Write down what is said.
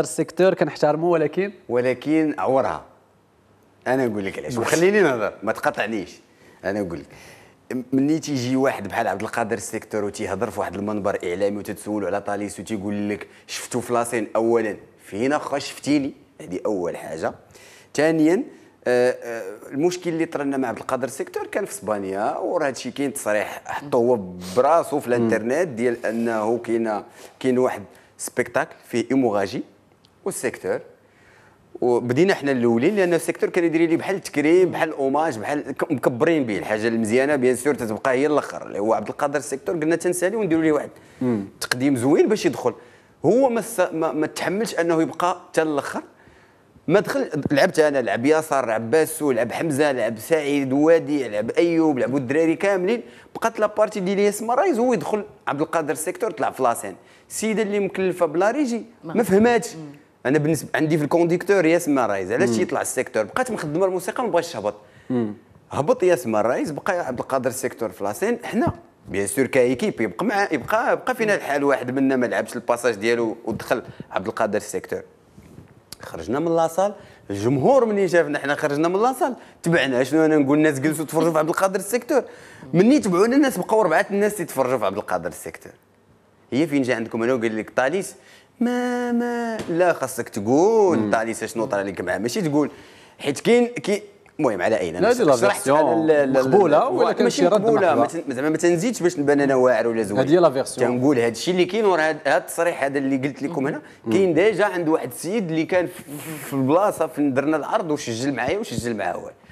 خاطر السيكتور كنحتارمو ولكن ولكن عورها انا نقول لك علاش وخليني نهضر ما تقاطعنيش انا نقول لك ملي تيجي واحد بحال عبد القادر السيكتور وتيهضر في واحد المنبر اعلامي وتتسولو على طاليس وتيقول لك شفتو فلاسين اولا فينا خا شفتيني هذه اول حاجه ثانيا آه، آه، المشكل اللي طرنا مع عبد القادر السيكتور كان في اسبانيا وراه هادشي كاين تصريح حطو هو براسو في الانترنت ديال انه كاين كاين واحد سبيكتاكل فيه ايموغاجي والسيكتور وبدينا حنا الاولين لان السيكتور كان يدير لي بحال التكريم بحال اوماج بحال مكبرين به الحاجه المزيانه بيان سور تتبقى هي الاخر اللي هو عبد القادر السيكتور قلنا تنسالي ونديروا ليه واحد تقديم زوين باش يدخل هو ما ما, ما تحملش انه يبقى حتى الاخر ما دخل لعبت انا لعب ياسر لعب باسو لعب حمزه لعب سعيد وادي لعب ايوب لعبوا الدراري كاملين بقات لابارتي ديال ياس رايز هو يدخل عبد القادر السيكتور طلع في لاسين السيده اللي مكلفه بلا ريجي ما فهماتش انا بالنسبه عندي في الكونديكتور ياسما رايز علاش يطلع السيكتور بقات مخدمه الموسيقى ما بغاش تهبط هبط ياسما رايز بقى عبد القادر السيكتور في لاسين حنا بيان سور كايكيب يبقى مع يبقى يبقى فينا الحال واحد منا ما لعبش الباساج ديالو ودخل عبد القادر السيكتور خرجنا من لاصال الجمهور ملي شافنا حنا خرجنا من لاصال تبعنا شنو انا نقول الناس جلسوا تفرجوا في عبد القادر السيكتور مني تبعونا الناس بقاو اربعه الناس يتفرجوا في عبد القادر السيكتور هي فين جا عندكم انا وقال لك طاليس ما ما لا خاصك تقول طاليسه شنو طرا لك معاه ماشي تقول حيت كاين كي المهم على اين انا شرحت على مقبوله ولكن ماشي مقبوله زعما ما تنزيدش باش نبان انا واعر ولا زوين هذه لا فيرسيون تنقول هذا الشيء اللي كاين ورا هذا التصريح هذا اللي قلت لكم هنا كاين ديجا عند واحد السيد اللي كان في البلاصه فين درنا العرض وسجل معايا وسجل معاه هو